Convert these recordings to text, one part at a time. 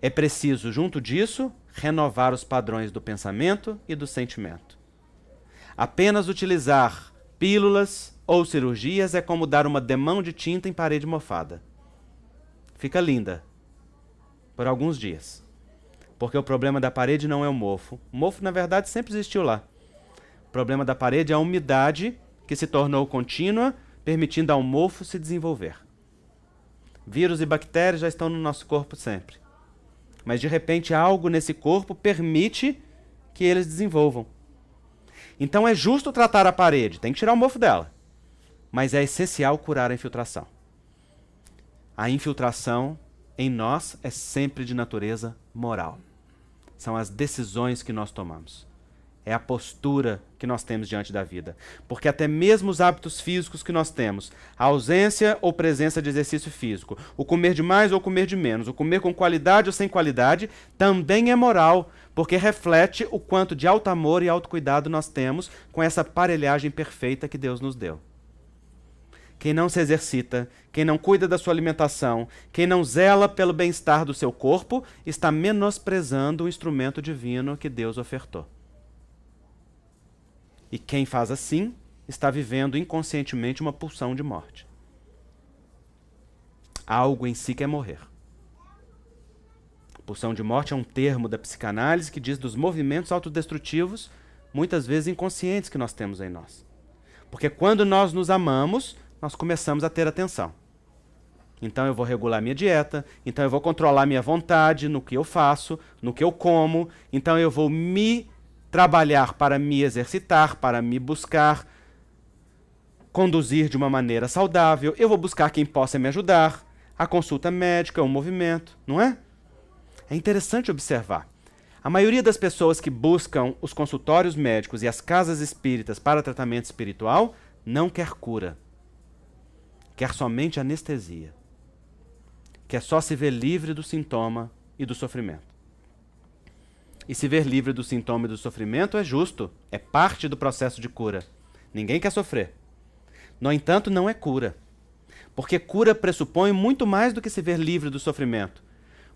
É preciso, junto disso, renovar os padrões do pensamento e do sentimento. Apenas utilizar pílulas ou cirurgias é como dar uma demão de tinta em parede mofada. Fica linda por alguns dias. Porque o problema da parede não é o mofo. O mofo, na verdade, sempre existiu lá. O problema da parede é a umidade que se tornou contínua, permitindo ao mofo se desenvolver. Vírus e bactérias já estão no nosso corpo sempre mas de repente algo nesse corpo permite que eles desenvolvam. Então é justo tratar a parede, tem que tirar o mofo dela. Mas é essencial curar a infiltração. A infiltração em nós é sempre de natureza moral. São as decisões que nós tomamos é a postura que nós temos diante da vida. Porque até mesmo os hábitos físicos que nós temos, a ausência ou presença de exercício físico, o comer de mais ou comer de menos, o comer com qualidade ou sem qualidade, também é moral, porque reflete o quanto de alto amor e alto cuidado nós temos com essa parelhagem perfeita que Deus nos deu. Quem não se exercita, quem não cuida da sua alimentação, quem não zela pelo bem-estar do seu corpo, está menosprezando o instrumento divino que Deus ofertou. E quem faz assim está vivendo inconscientemente uma pulsão de morte. Algo em si quer morrer. Pulsão de morte é um termo da psicanálise que diz dos movimentos autodestrutivos, muitas vezes inconscientes, que nós temos em nós. Porque quando nós nos amamos, nós começamos a ter atenção. Então eu vou regular minha dieta, então eu vou controlar minha vontade no que eu faço, no que eu como, então eu vou me trabalhar para me exercitar, para me buscar, conduzir de uma maneira saudável, eu vou buscar quem possa me ajudar, a consulta médica, o movimento, não é? É interessante observar. A maioria das pessoas que buscam os consultórios médicos e as casas espíritas para tratamento espiritual não quer cura. Quer somente anestesia. Quer só se ver livre do sintoma e do sofrimento. E se ver livre do sintoma e do sofrimento é justo, é parte do processo de cura. Ninguém quer sofrer. No entanto, não é cura. Porque cura pressupõe muito mais do que se ver livre do sofrimento.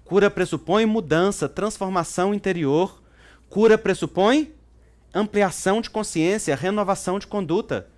Cura pressupõe mudança, transformação interior. Cura pressupõe ampliação de consciência, renovação de conduta.